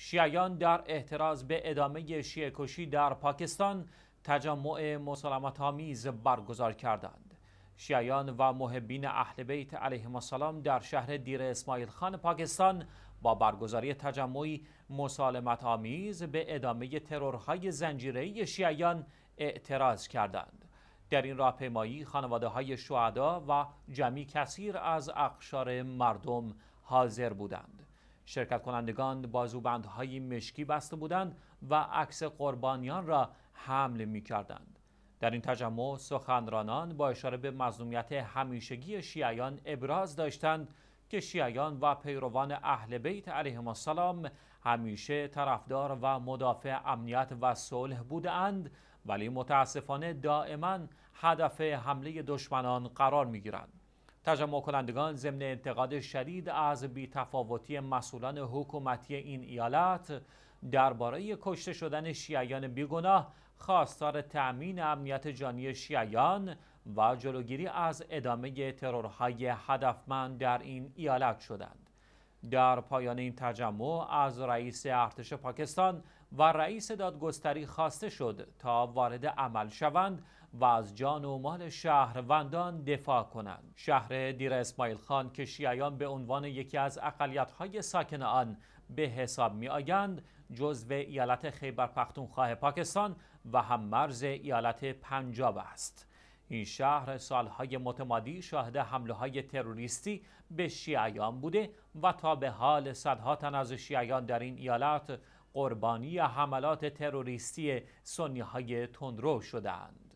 شیعیان در احتراز به ادامه شیعه کشی در پاکستان تجمع مسالمت آمیز برگزار کردند. شیعیان و محبین اهل بیت علیهم السلام در شهر دیر اسماعیل خان پاکستان با برگزاری تجمعی مسالمت آمیز به ادامه ترورهای زنجیره‌ای شیعیان اعتراض کردند. در این راهپیمایی خانواده های شهدا و جمعی کثیر از اقشار مردم حاضر بودند. شرکت کنندگان بازوبندهای مشکی بسته بودند و عکس قربانیان را حمل می کردند. در این تجمع سخنرانان با اشاره به مظلومیت همیشگی شیعیان ابراز داشتند که شیعیان و پیروان اهل بیت علیهم السلام همیشه طرفدار و مدافع امنیت و صلح بودند ولی متاسفانه دائما هدف حمله دشمنان قرار می گیرند. تجمع کنندگان ضمن انتقاد شدید از بیتفاوتی مسئولان حکومتی این ایالت درباره کشته شدن شیعیان بیگناه خواستار تأمین امنیت جانی شیعیان و جلوگیری از ادامه ترورهای هدفمند در این ایالت شدند. در پایان این تجمع از رئیس ارتش پاکستان و رئیس دادگستری خواسته شد تا وارد عمل شوند و از جان و مال شهروندان دفاع کنند شهر دیر اسماعیل خان که شیعیان به عنوان یکی از اقلیت‌های ساکن آن به حساب میآیند جزو ایالت خیبر پختونخوا پاکستان و هم مرز ایالت پنجاب است این شهر سالهای متمادی شاهد حمله های تروریستی به شیعیان بوده و تا به حال صدها تن از شیعیان در این ایالت قربانی حملات تروریستی سنی های تندرو شدند.